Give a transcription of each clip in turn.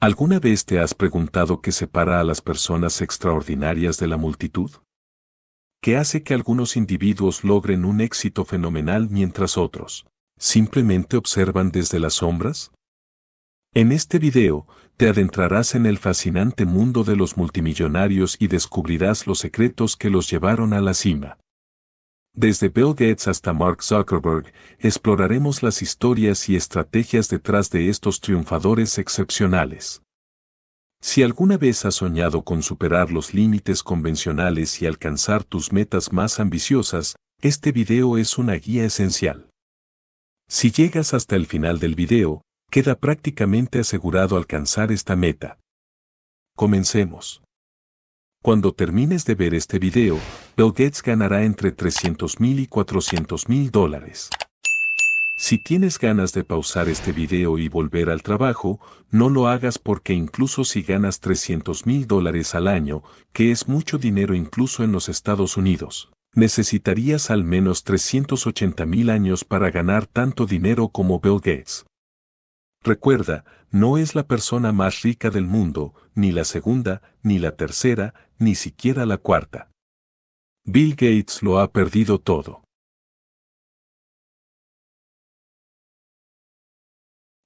¿Alguna vez te has preguntado qué separa a las personas extraordinarias de la multitud? ¿Qué hace que algunos individuos logren un éxito fenomenal mientras otros simplemente observan desde las sombras? En este video, te adentrarás en el fascinante mundo de los multimillonarios y descubrirás los secretos que los llevaron a la cima. Desde Bill Gates hasta Mark Zuckerberg, exploraremos las historias y estrategias detrás de estos triunfadores excepcionales. Si alguna vez has soñado con superar los límites convencionales y alcanzar tus metas más ambiciosas, este video es una guía esencial. Si llegas hasta el final del video, queda prácticamente asegurado alcanzar esta meta. Comencemos. Cuando termines de ver este video, Bill Gates ganará entre 300,000 y 400,000 dólares. Si tienes ganas de pausar este video y volver al trabajo, no lo hagas porque incluso si ganas 300,000 dólares al año, que es mucho dinero incluso en los Estados Unidos, necesitarías al menos 380,000 años para ganar tanto dinero como Bill Gates. Recuerda, no es la persona más rica del mundo, ni la segunda, ni la tercera, ni siquiera la cuarta. Bill Gates lo ha perdido todo.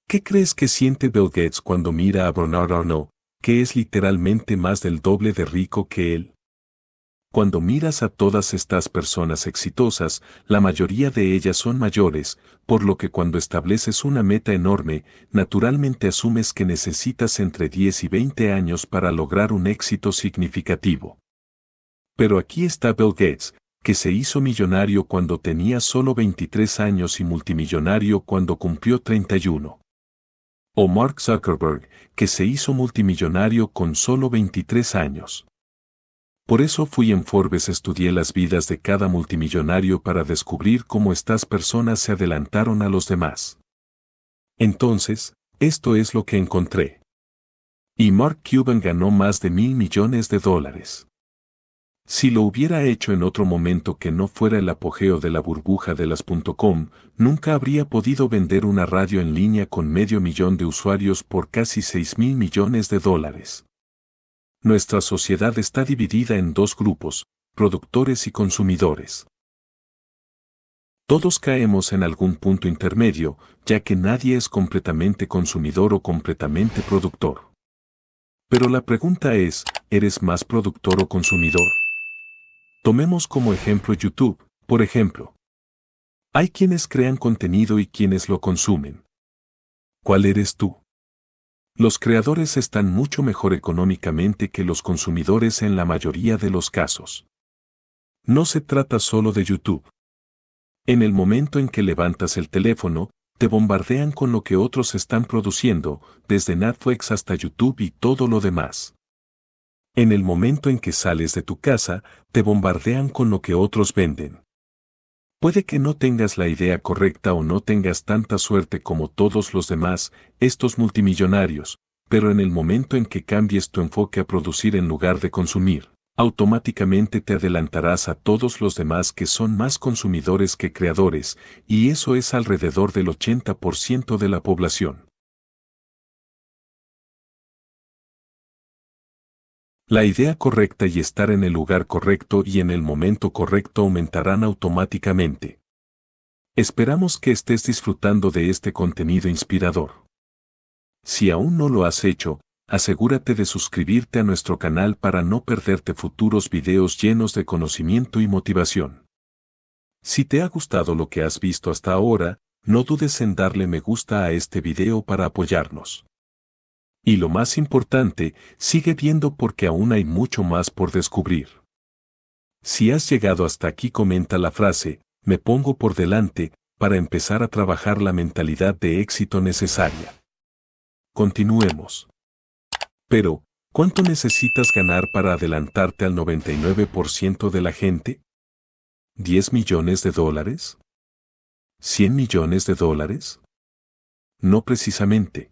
¿Qué crees que siente Bill Gates cuando mira a Bernard Arnault, que es literalmente más del doble de rico que él? Cuando miras a todas estas personas exitosas, la mayoría de ellas son mayores, por lo que cuando estableces una meta enorme, naturalmente asumes que necesitas entre 10 y 20 años para lograr un éxito significativo. Pero aquí está Bill Gates, que se hizo millonario cuando tenía solo 23 años y multimillonario cuando cumplió 31. O Mark Zuckerberg, que se hizo multimillonario con solo 23 años. Por eso fui en Forbes estudié las vidas de cada multimillonario para descubrir cómo estas personas se adelantaron a los demás. Entonces, esto es lo que encontré. Y Mark Cuban ganó más de mil millones de dólares. Si lo hubiera hecho en otro momento que no fuera el apogeo de la burbuja de las.com, nunca habría podido vender una radio en línea con medio millón de usuarios por casi seis mil millones de dólares nuestra sociedad está dividida en dos grupos, productores y consumidores. Todos caemos en algún punto intermedio, ya que nadie es completamente consumidor o completamente productor. Pero la pregunta es, ¿eres más productor o consumidor? Tomemos como ejemplo YouTube, por ejemplo. Hay quienes crean contenido y quienes lo consumen. ¿Cuál eres tú? Los creadores están mucho mejor económicamente que los consumidores en la mayoría de los casos. No se trata solo de YouTube. En el momento en que levantas el teléfono, te bombardean con lo que otros están produciendo, desde Netflix hasta YouTube y todo lo demás. En el momento en que sales de tu casa, te bombardean con lo que otros venden. Puede que no tengas la idea correcta o no tengas tanta suerte como todos los demás, estos multimillonarios, pero en el momento en que cambies tu enfoque a producir en lugar de consumir, automáticamente te adelantarás a todos los demás que son más consumidores que creadores, y eso es alrededor del 80% de la población. La idea correcta y estar en el lugar correcto y en el momento correcto aumentarán automáticamente. Esperamos que estés disfrutando de este contenido inspirador. Si aún no lo has hecho, asegúrate de suscribirte a nuestro canal para no perderte futuros videos llenos de conocimiento y motivación. Si te ha gustado lo que has visto hasta ahora, no dudes en darle me gusta a este video para apoyarnos. Y lo más importante, sigue viendo porque aún hay mucho más por descubrir. Si has llegado hasta aquí comenta la frase, me pongo por delante, para empezar a trabajar la mentalidad de éxito necesaria. Continuemos. Pero, ¿cuánto necesitas ganar para adelantarte al 99% de la gente? ¿10 millones de dólares? ¿100 millones de dólares? No precisamente.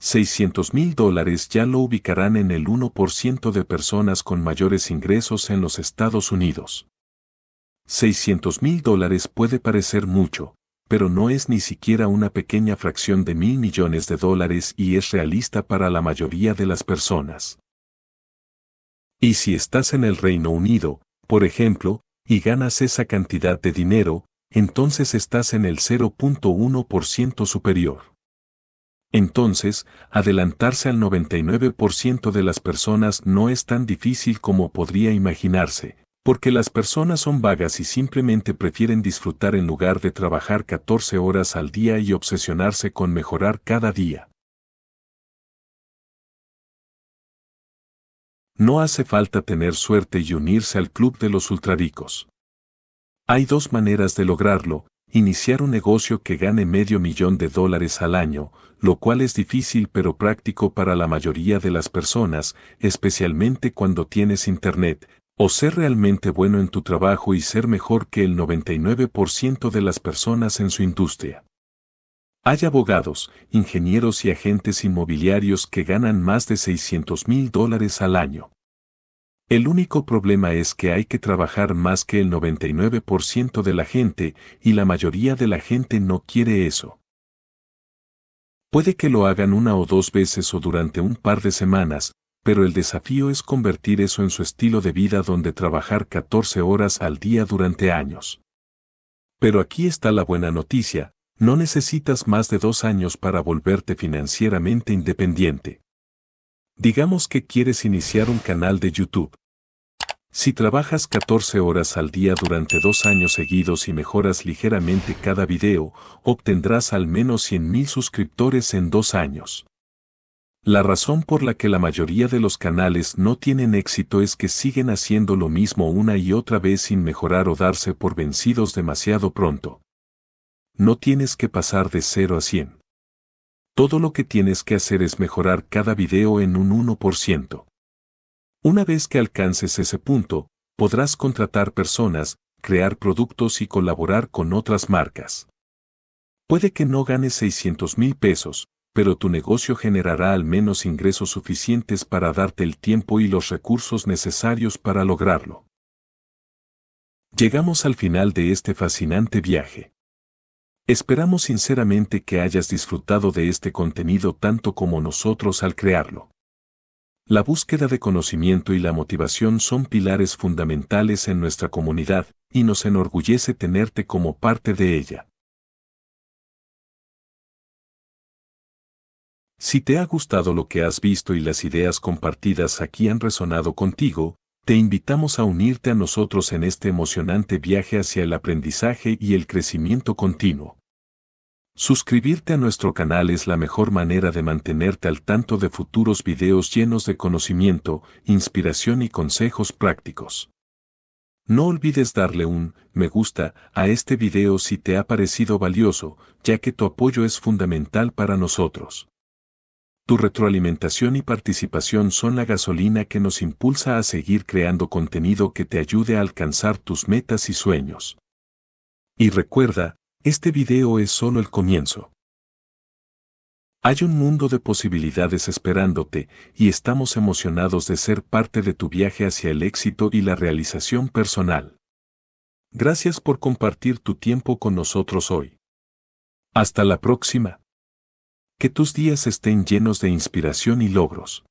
600 mil dólares ya lo ubicarán en el 1% de personas con mayores ingresos en los Estados Unidos. 600 mil dólares puede parecer mucho, pero no es ni siquiera una pequeña fracción de mil millones de dólares y es realista para la mayoría de las personas. Y si estás en el Reino Unido, por ejemplo, y ganas esa cantidad de dinero, entonces estás en el 0.1% superior entonces, adelantarse al 99% de las personas no es tan difícil como podría imaginarse, porque las personas son vagas y simplemente prefieren disfrutar en lugar de trabajar 14 horas al día y obsesionarse con mejorar cada día. No hace falta tener suerte y unirse al club de los ultradicos. Hay dos maneras de lograrlo, iniciar un negocio que gane medio millón de dólares al año, lo cual es difícil pero práctico para la mayoría de las personas, especialmente cuando tienes internet, o ser realmente bueno en tu trabajo y ser mejor que el 99% de las personas en su industria. Hay abogados, ingenieros y agentes inmobiliarios que ganan más de 600 mil dólares al año. El único problema es que hay que trabajar más que el 99% de la gente y la mayoría de la gente no quiere eso. Puede que lo hagan una o dos veces o durante un par de semanas, pero el desafío es convertir eso en su estilo de vida donde trabajar 14 horas al día durante años. Pero aquí está la buena noticia, no necesitas más de dos años para volverte financieramente independiente. Digamos que quieres iniciar un canal de YouTube. Si trabajas 14 horas al día durante dos años seguidos y mejoras ligeramente cada video, obtendrás al menos 100.000 suscriptores en dos años. La razón por la que la mayoría de los canales no tienen éxito es que siguen haciendo lo mismo una y otra vez sin mejorar o darse por vencidos demasiado pronto. No tienes que pasar de 0 a 100 todo lo que tienes que hacer es mejorar cada video en un 1%. Una vez que alcances ese punto, podrás contratar personas, crear productos y colaborar con otras marcas. Puede que no ganes 600 mil pesos, pero tu negocio generará al menos ingresos suficientes para darte el tiempo y los recursos necesarios para lograrlo. Llegamos al final de este fascinante viaje. Esperamos sinceramente que hayas disfrutado de este contenido tanto como nosotros al crearlo. La búsqueda de conocimiento y la motivación son pilares fundamentales en nuestra comunidad, y nos enorgullece tenerte como parte de ella. Si te ha gustado lo que has visto y las ideas compartidas aquí han resonado contigo, te invitamos a unirte a nosotros en este emocionante viaje hacia el aprendizaje y el crecimiento continuo. Suscribirte a nuestro canal es la mejor manera de mantenerte al tanto de futuros videos llenos de conocimiento, inspiración y consejos prácticos. No olvides darle un me gusta a este video si te ha parecido valioso, ya que tu apoyo es fundamental para nosotros. Tu retroalimentación y participación son la gasolina que nos impulsa a seguir creando contenido que te ayude a alcanzar tus metas y sueños. Y recuerda, este video es solo el comienzo. Hay un mundo de posibilidades esperándote y estamos emocionados de ser parte de tu viaje hacia el éxito y la realización personal. Gracias por compartir tu tiempo con nosotros hoy. Hasta la próxima. Que tus días estén llenos de inspiración y logros.